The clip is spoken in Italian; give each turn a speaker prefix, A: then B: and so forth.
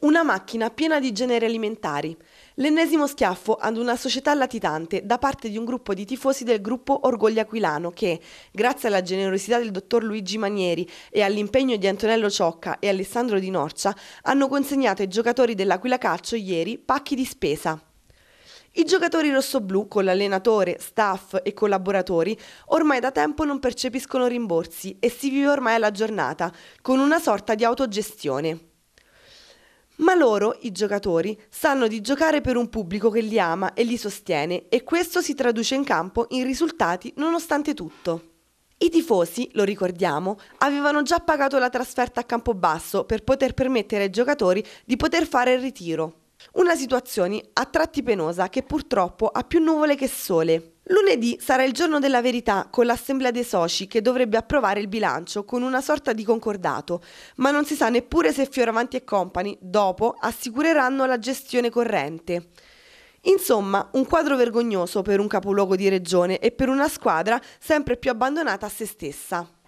A: Una macchina piena di generi alimentari. L'ennesimo schiaffo ad una società latitante da parte di un gruppo di tifosi del gruppo Orgoglio Aquilano che, grazie alla generosità del dottor Luigi Manieri e all'impegno di Antonello Ciocca e Alessandro Di Norcia, hanno consegnato ai giocatori dell'Aquila Calcio ieri pacchi di spesa. I giocatori rossoblù, con l'allenatore, staff e collaboratori, ormai da tempo non percepiscono rimborsi e si vive ormai alla giornata, con una sorta di autogestione. Ma loro, i giocatori, sanno di giocare per un pubblico che li ama e li sostiene e questo si traduce in campo in risultati nonostante tutto. I tifosi, lo ricordiamo, avevano già pagato la trasferta a Campobasso per poter permettere ai giocatori di poter fare il ritiro. Una situazione a tratti penosa che purtroppo ha più nuvole che sole. Lunedì sarà il giorno della verità con l'assemblea dei soci che dovrebbe approvare il bilancio con una sorta di concordato, ma non si sa neppure se Fioravanti e Company dopo assicureranno la gestione corrente. Insomma, un quadro vergognoso per un capoluogo di regione e per una squadra sempre più abbandonata a se stessa.